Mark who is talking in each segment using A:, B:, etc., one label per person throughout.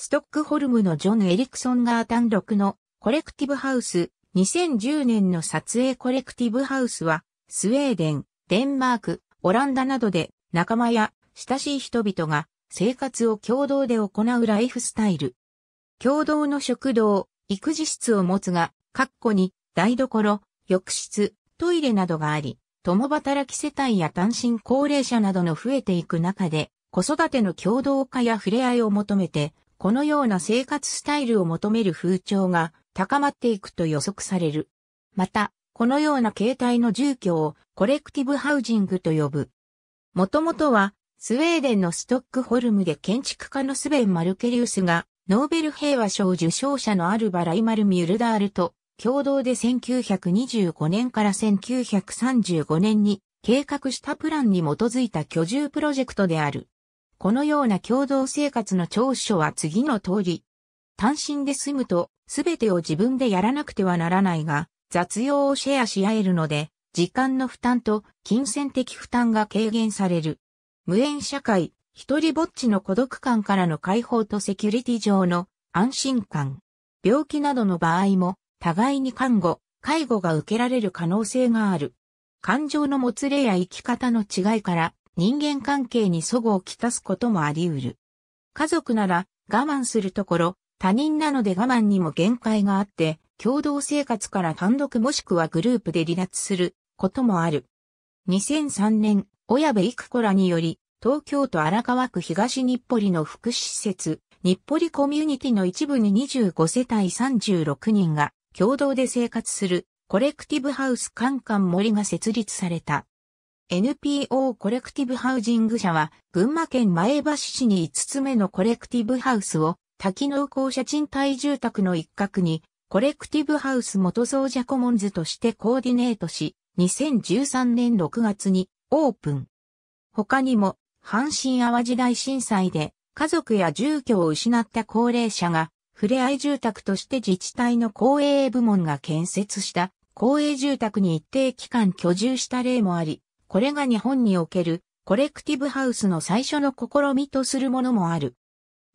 A: ストックホルムのジョン・エリクソンガー単独のコレクティブハウス、2010年の撮影コレクティブハウスは、スウェーデン、デンマーク、オランダなどで仲間や親しい人々が生活を共同で行うライフスタイル。共同の食堂、育児室を持つが、括弧に台所、浴室、トイレなどがあり、共働き世帯や単身高齢者などの増えていく中で、子育ての共同化や触れ合いを求めて、このような生活スタイルを求める風潮が高まっていくと予測される。また、このような形態の住居をコレクティブハウジングと呼ぶ。もともとは、スウェーデンのストックホルムで建築家のスベン・マルケリウスが、ノーベル平和賞受賞者のアルバ・ライマル・ミュルダールと共同で1925年から1935年に計画したプランに基づいた居住プロジェクトである。このような共同生活の長所は次の通り。単身で済むと、すべてを自分でやらなくてはならないが、雑用をシェアし合えるので、時間の負担と金銭的負担が軽減される。無縁社会、一人ぼっちの孤独感からの解放とセキュリティ上の安心感。病気などの場合も、互いに看護、介護が受けられる可能性がある。感情のもつれや生き方の違いから、人間関係に齟齬をきたすこともあり得る。家族なら我慢するところ、他人なので我慢にも限界があって、共同生活から単独もしくはグループで離脱することもある。2003年、親部育子らにより、東京都荒川区東日暮里の福祉施設、日暮里コミュニティの一部に25世帯36人が共同で生活するコレクティブハウスカンカン森が設立された。NPO コレクティブハウジング社は、群馬県前橋市に5つ目のコレクティブハウスを、多機能校舎賃貸住宅の一角に、コレクティブハウス元総社コモンズとしてコーディネートし、2013年6月にオープン。他にも、阪神淡路大震災で家族や住居を失った高齢者が、ふれあい住宅として自治体の公営部門が建設した公営住宅に一定期間居住した例もあり、これが日本におけるコレクティブハウスの最初の試みとするものもある。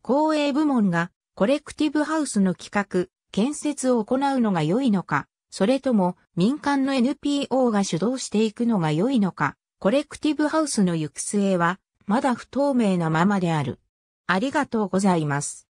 A: 公営部門がコレクティブハウスの企画、建設を行うのが良いのか、それとも民間の NPO が主導していくのが良いのか、コレクティブハウスの行く末はまだ不透明なままである。ありがとうございます。